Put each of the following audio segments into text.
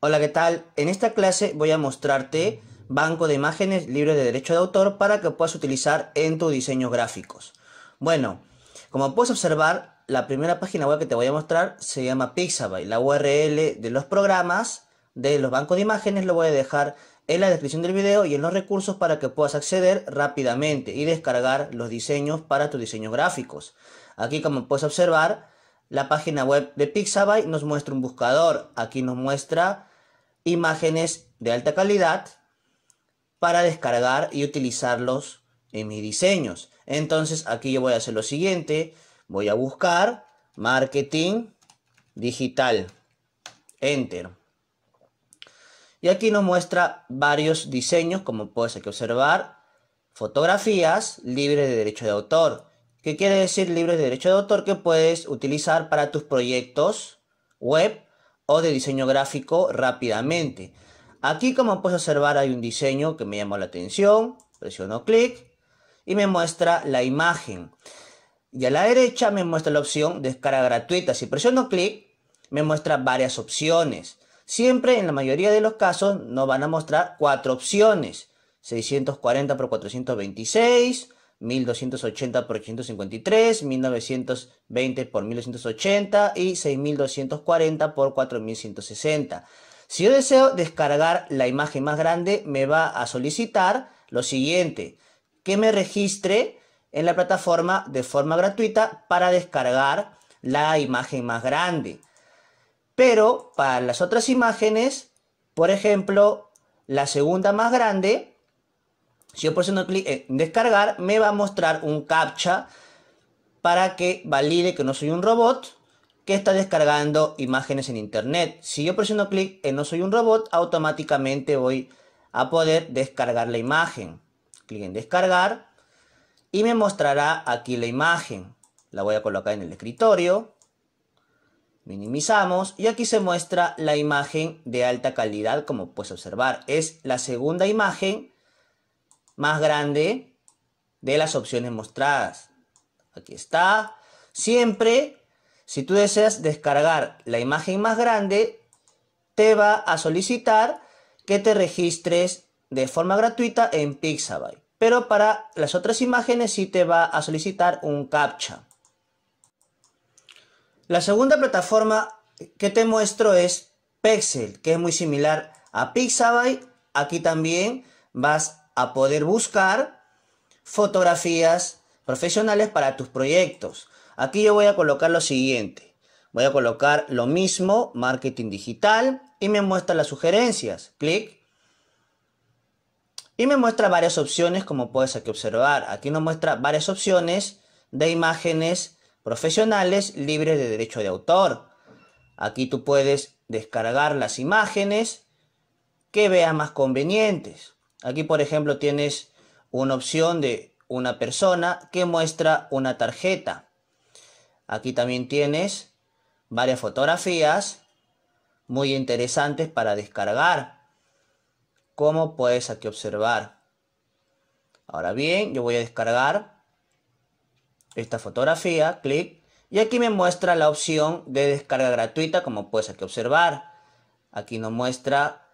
Hola, ¿qué tal? En esta clase voy a mostrarte banco de imágenes libres de derecho de autor para que puedas utilizar en tus diseños gráficos. Bueno, como puedes observar, la primera página web que te voy a mostrar se llama Pixabay. La URL de los programas de los bancos de imágenes lo voy a dejar en la descripción del video y en los recursos para que puedas acceder rápidamente y descargar los diseños para tus diseños gráficos. Aquí como puedes observar, la página web de Pixabay nos muestra un buscador. Aquí nos muestra imágenes de alta calidad para descargar y utilizarlos en mis diseños. Entonces aquí yo voy a hacer lo siguiente. Voy a buscar marketing digital. Enter. Y aquí nos muestra varios diseños, como puedes aquí observar. Fotografías libres de derecho de autor que quiere decir libres de derecho de autor que puedes utilizar para tus proyectos web o de diseño gráfico rápidamente. Aquí como puedes observar hay un diseño que me llamó la atención, presiono clic y me muestra la imagen. Y a la derecha me muestra la opción descarga gratuita. Si presiono clic me muestra varias opciones. Siempre en la mayoría de los casos nos van a mostrar cuatro opciones. 640 x 426, 1280 por 853, 1920 por 1280 y 6240 por 4160. Si yo deseo descargar la imagen más grande, me va a solicitar lo siguiente, que me registre en la plataforma de forma gratuita para descargar la imagen más grande. Pero para las otras imágenes, por ejemplo, la segunda más grande, si yo presiono clic en descargar, me va a mostrar un captcha para que valide que no soy un robot que está descargando imágenes en internet. Si yo presiono clic en no soy un robot, automáticamente voy a poder descargar la imagen. Clic en descargar y me mostrará aquí la imagen. La voy a colocar en el escritorio. Minimizamos y aquí se muestra la imagen de alta calidad como puedes observar. Es la segunda imagen más grande de las opciones mostradas. Aquí está. Siempre, si tú deseas descargar la imagen más grande, te va a solicitar que te registres de forma gratuita en Pixabay. Pero para las otras imágenes sí te va a solicitar un CAPTCHA. La segunda plataforma que te muestro es Pexel, que es muy similar a Pixabay. Aquí también vas a poder buscar fotografías profesionales para tus proyectos. Aquí yo voy a colocar lo siguiente. Voy a colocar lo mismo, marketing digital, y me muestra las sugerencias. Clic. Y me muestra varias opciones, como puedes aquí observar. Aquí nos muestra varias opciones de imágenes profesionales libres de derecho de autor. Aquí tú puedes descargar las imágenes que veas más convenientes. Aquí, por ejemplo, tienes una opción de una persona que muestra una tarjeta. Aquí también tienes varias fotografías muy interesantes para descargar. Como puedes aquí observar. Ahora bien, yo voy a descargar esta fotografía, clic, y aquí me muestra la opción de descarga gratuita, como puedes aquí observar. Aquí nos muestra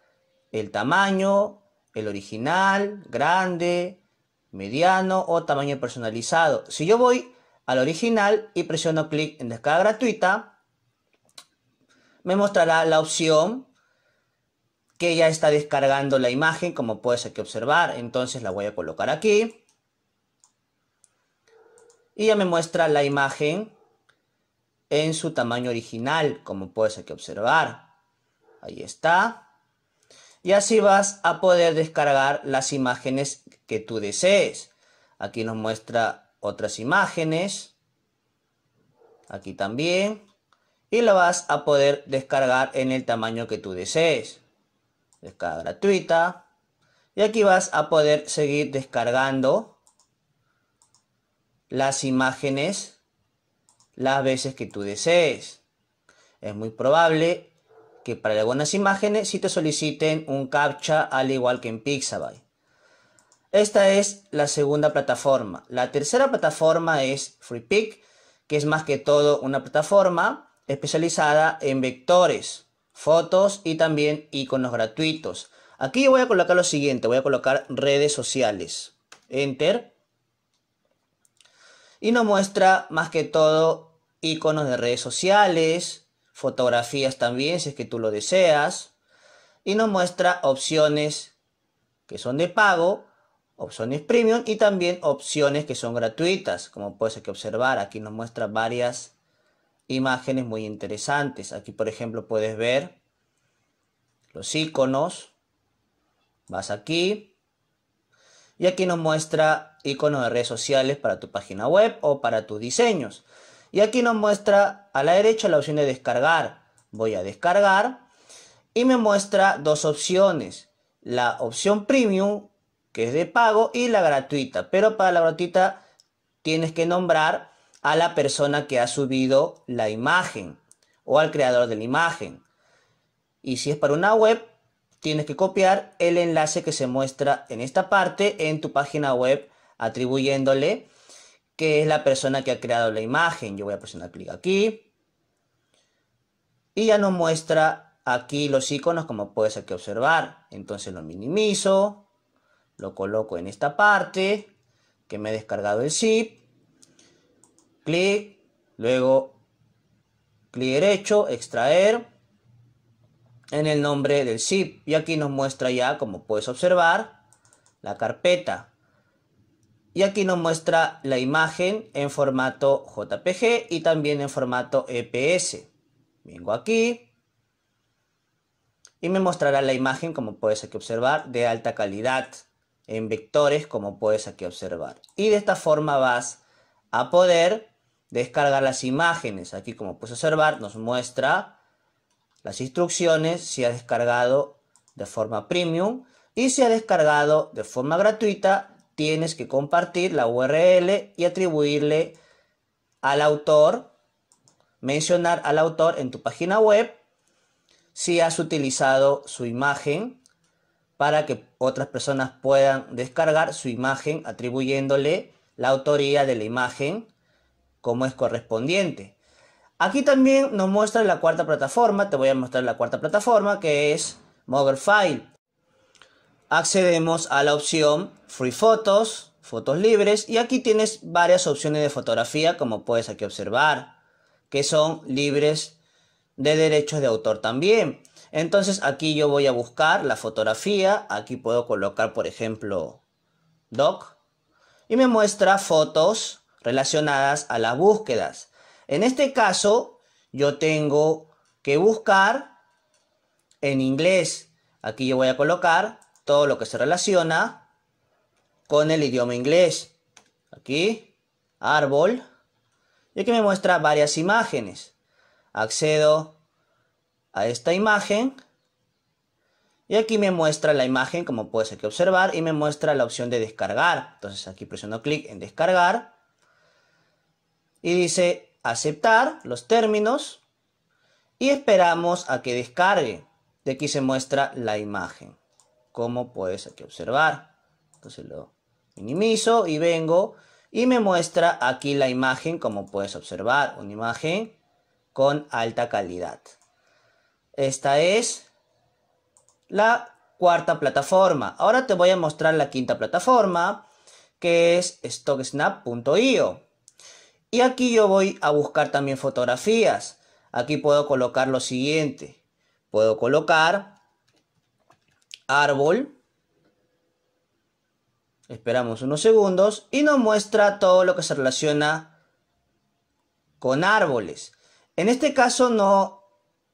el tamaño, el original, grande, mediano o tamaño personalizado. Si yo voy al original y presiono clic en descarga gratuita, me mostrará la opción que ya está descargando la imagen, como puedes aquí observar. Entonces la voy a colocar aquí. Y ya me muestra la imagen en su tamaño original, como puedes aquí observar. Ahí está y así vas a poder descargar las imágenes que tú desees. Aquí nos muestra otras imágenes. Aquí también. Y la vas a poder descargar en el tamaño que tú desees. Descarga gratuita. Y aquí vas a poder seguir descargando las imágenes las veces que tú desees. Es muy probable que para algunas imágenes si te soliciten un captcha al igual que en Pixabay. Esta es la segunda plataforma. La tercera plataforma es FreePic, que es más que todo una plataforma especializada en vectores, fotos y también iconos gratuitos. Aquí voy a colocar lo siguiente, voy a colocar redes sociales. Enter. Y nos muestra más que todo iconos de redes sociales, fotografías también, si es que tú lo deseas, y nos muestra opciones que son de pago, opciones premium y también opciones que son gratuitas, como puedes observar, aquí nos muestra varias imágenes muy interesantes. Aquí, por ejemplo, puedes ver los iconos. Vas aquí. Y aquí nos muestra iconos de redes sociales para tu página web o para tus diseños. Y aquí nos muestra a la derecha la opción de descargar. Voy a descargar y me muestra dos opciones. La opción premium, que es de pago, y la gratuita. Pero para la gratuita tienes que nombrar a la persona que ha subido la imagen o al creador de la imagen. Y si es para una web, tienes que copiar el enlace que se muestra en esta parte en tu página web atribuyéndole que es la persona que ha creado la imagen. Yo voy a presionar clic aquí. Y ya nos muestra aquí los iconos como puedes aquí observar. Entonces lo minimizo, lo coloco en esta parte que me he descargado el zip. Clic, luego clic derecho, extraer en el nombre del zip. Y aquí nos muestra ya, como puedes observar, la carpeta y aquí nos muestra la imagen en formato JPG y también en formato EPS. Vengo aquí y me mostrará la imagen, como puedes aquí observar, de alta calidad en vectores, como puedes aquí observar. Y de esta forma vas a poder descargar las imágenes. Aquí, como puedes observar, nos muestra las instrucciones si ha descargado de forma premium y si ha descargado de forma gratuita tienes que compartir la URL y atribuirle al autor, mencionar al autor en tu página web si has utilizado su imagen para que otras personas puedan descargar su imagen atribuyéndole la autoría de la imagen como es correspondiente. Aquí también nos muestra la cuarta plataforma, te voy a mostrar la cuarta plataforma que es File accedemos a la opción Free Photos, fotos libres, y aquí tienes varias opciones de fotografía, como puedes aquí observar, que son libres de derechos de autor también. Entonces aquí yo voy a buscar la fotografía, aquí puedo colocar por ejemplo doc y me muestra fotos relacionadas a las búsquedas. En este caso yo tengo que buscar en inglés. Aquí yo voy a colocar todo lo que se relaciona con el idioma inglés. Aquí, árbol. Y aquí me muestra varias imágenes. Accedo a esta imagen. Y aquí me muestra la imagen, como puedes aquí observar, y me muestra la opción de descargar. Entonces aquí presiono clic en descargar. Y dice aceptar los términos. Y esperamos a que descargue. De aquí se muestra la imagen como puedes aquí observar. Entonces lo minimizo y vengo y me muestra aquí la imagen como puedes observar, una imagen con alta calidad. Esta es la cuarta plataforma. Ahora te voy a mostrar la quinta plataforma que es stocksnap.io. Y aquí yo voy a buscar también fotografías. Aquí puedo colocar lo siguiente. Puedo colocar árbol. Esperamos unos segundos y nos muestra todo lo que se relaciona con árboles. En este caso no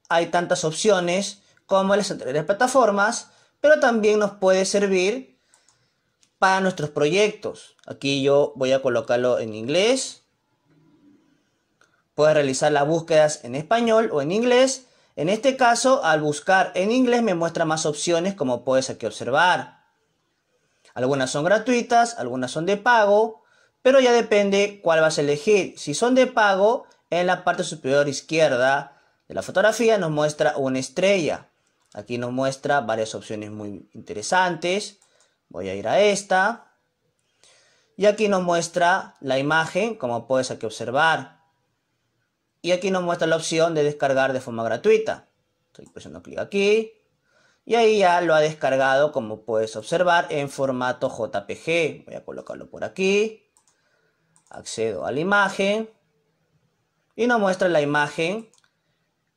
hay tantas opciones como en las anteriores plataformas, pero también nos puede servir para nuestros proyectos. Aquí yo voy a colocarlo en inglés. Puedes realizar las búsquedas en español o en inglés en este caso, al buscar en inglés me muestra más opciones como puedes aquí observar. Algunas son gratuitas, algunas son de pago, pero ya depende cuál vas a elegir. Si son de pago, en la parte superior izquierda de la fotografía nos muestra una estrella. Aquí nos muestra varias opciones muy interesantes. Voy a ir a esta. Y aquí nos muestra la imagen, como puedes aquí observar. Y aquí nos muestra la opción de descargar de forma gratuita. Estoy presionando clic aquí. Y ahí ya lo ha descargado, como puedes observar, en formato JPG. Voy a colocarlo por aquí. Accedo a la imagen. Y nos muestra la imagen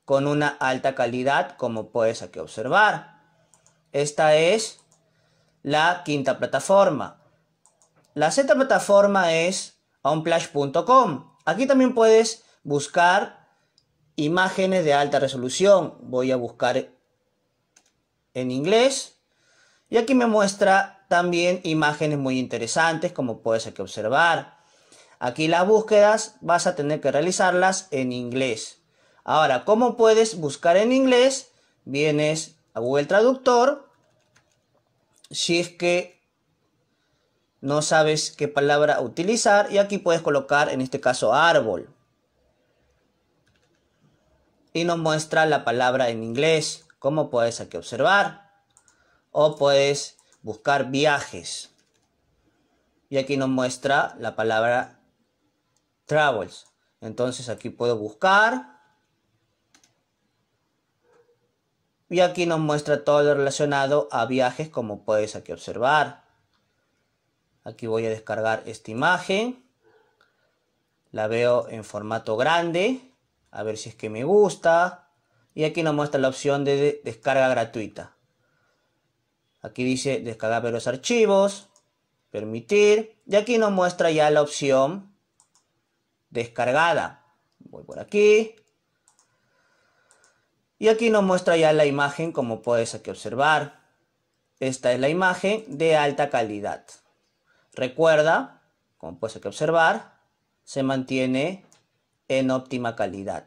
con una alta calidad, como puedes aquí observar. Esta es la quinta plataforma. La sexta plataforma es onplash.com. Aquí también puedes buscar imágenes de alta resolución. Voy a buscar en inglés. Y aquí me muestra también imágenes muy interesantes, como puedes aquí observar. Aquí las búsquedas vas a tener que realizarlas en inglés. Ahora, ¿cómo puedes buscar en inglés? Vienes a Google Traductor. Si es que no sabes qué palabra utilizar y aquí puedes colocar en este caso árbol y nos muestra la palabra en inglés, como puedes aquí observar, o puedes buscar viajes. Y aquí nos muestra la palabra travels. Entonces aquí puedo buscar. Y aquí nos muestra todo lo relacionado a viajes, como puedes aquí observar. Aquí voy a descargar esta imagen. La veo en formato grande a ver si es que me gusta. Y aquí nos muestra la opción de descarga gratuita. Aquí dice descargar los archivos, permitir. Y aquí nos muestra ya la opción descargada. Voy por aquí. Y aquí nos muestra ya la imagen como puedes aquí observar. Esta es la imagen de alta calidad. Recuerda, como puedes aquí observar, se mantiene en óptima calidad.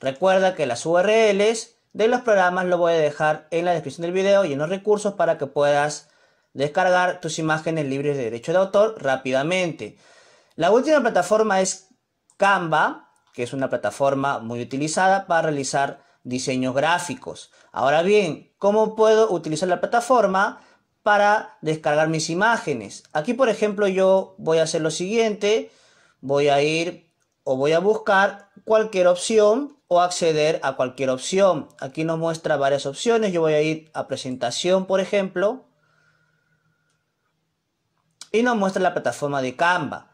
Recuerda que las URLs de los programas lo voy a dejar en la descripción del video y en los recursos para que puedas descargar tus imágenes libres de derecho de autor rápidamente. La última plataforma es Canva, que es una plataforma muy utilizada para realizar diseños gráficos. Ahora bien, ¿cómo puedo utilizar la plataforma para descargar mis imágenes? Aquí, por ejemplo, yo voy a hacer lo siguiente. Voy a ir o voy a buscar cualquier opción o acceder a cualquier opción. Aquí nos muestra varias opciones. Yo voy a ir a presentación, por ejemplo. Y nos muestra la plataforma de Canva.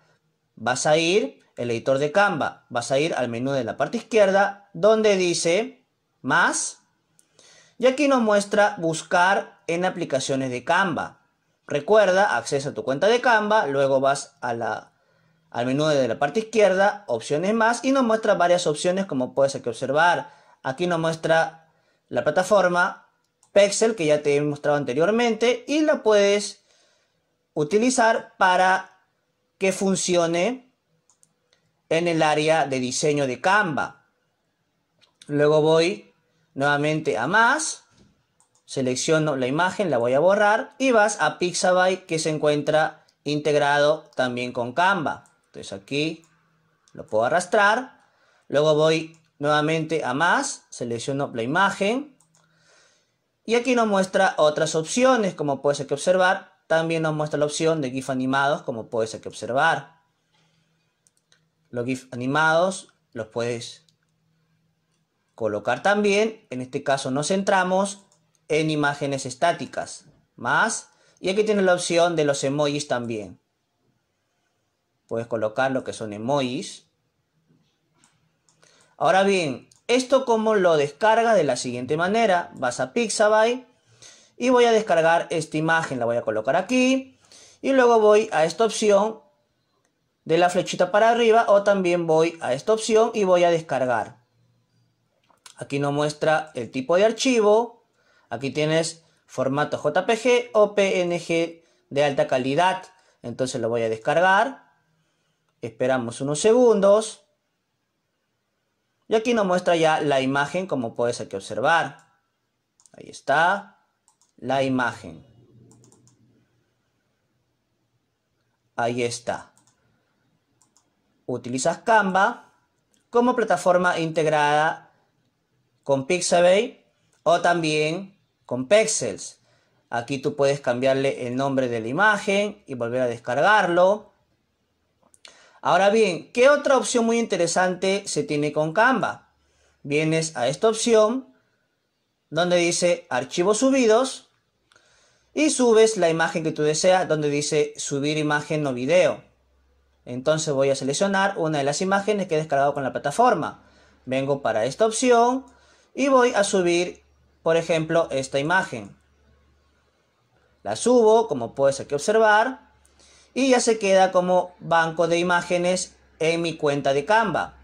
Vas a ir, el editor de Canva, vas a ir al menú de la parte izquierda donde dice más. Y aquí nos muestra buscar en aplicaciones de Canva. Recuerda, accesa a tu cuenta de Canva, luego vas a la al menú de la parte izquierda, opciones más y nos muestra varias opciones como puedes aquí observar. Aquí nos muestra la plataforma Pixel que ya te he mostrado anteriormente y la puedes utilizar para que funcione en el área de diseño de Canva. Luego voy nuevamente a más, selecciono la imagen, la voy a borrar y vas a Pixabay que se encuentra integrado también con Canva. Entonces aquí lo puedo arrastrar. Luego voy nuevamente a más, selecciono la imagen. Y aquí nos muestra otras opciones, como puedes aquí observar. También nos muestra la opción de GIF animados, como puedes aquí observar. Los GIF animados los puedes colocar también. En este caso nos centramos en imágenes estáticas. Más. Y aquí tiene la opción de los emojis también puedes colocar lo que son emojis. Ahora bien, esto como lo descarga de la siguiente manera. Vas a Pixabay y voy a descargar esta imagen. La voy a colocar aquí. Y luego voy a esta opción de la flechita para arriba o también voy a esta opción y voy a descargar. Aquí nos muestra el tipo de archivo. Aquí tienes formato JPG o PNG de alta calidad. Entonces lo voy a descargar. Esperamos unos segundos. Y aquí nos muestra ya la imagen, como puedes aquí observar. Ahí está la imagen. Ahí está. Utilizas Canva como plataforma integrada con Pixabay o también con Pexels. Aquí tú puedes cambiarle el nombre de la imagen y volver a descargarlo. Ahora bien, ¿qué otra opción muy interesante se tiene con Canva? Vienes a esta opción donde dice archivos subidos y subes la imagen que tú deseas donde dice subir imagen o video. Entonces voy a seleccionar una de las imágenes que he descargado con la plataforma. Vengo para esta opción y voy a subir, por ejemplo, esta imagen. La subo, como puedes aquí observar y ya se queda como banco de imágenes en mi cuenta de Canva.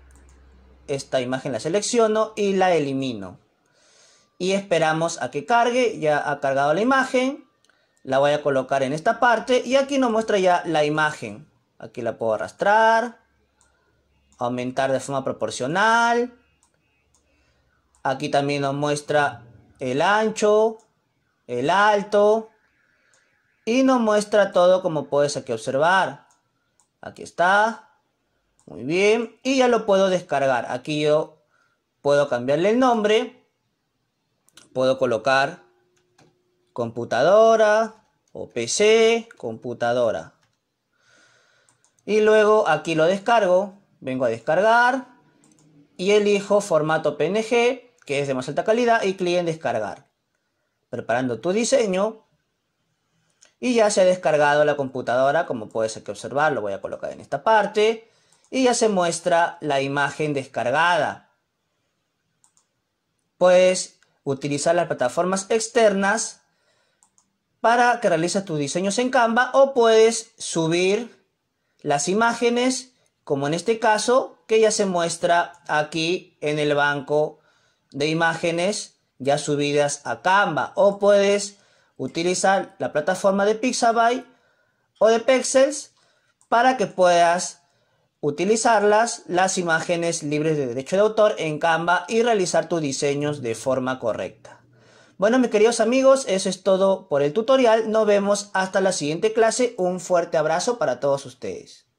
Esta imagen la selecciono y la elimino. Y esperamos a que cargue, ya ha cargado la imagen. La voy a colocar en esta parte y aquí nos muestra ya la imagen. Aquí la puedo arrastrar, aumentar de forma proporcional. Aquí también nos muestra el ancho, el alto, y nos muestra todo como puedes aquí observar. Aquí está. Muy bien. Y ya lo puedo descargar. Aquí yo puedo cambiarle el nombre. Puedo colocar computadora o PC, computadora. Y luego aquí lo descargo. Vengo a descargar. Y elijo formato PNG, que es de más alta calidad, y clic en descargar. Preparando tu diseño, y ya se ha descargado la computadora, como puedes observar, lo voy a colocar en esta parte, y ya se muestra la imagen descargada. Puedes utilizar las plataformas externas para que realices tus diseños en Canva o puedes subir las imágenes, como en este caso, que ya se muestra aquí en el banco de imágenes ya subidas a Canva o puedes Utilizar la plataforma de Pixabay o de Pexels para que puedas utilizarlas las imágenes libres de derecho de autor en Canva y realizar tus diseños de forma correcta. Bueno, mis queridos amigos, eso es todo por el tutorial. Nos vemos hasta la siguiente clase. Un fuerte abrazo para todos ustedes.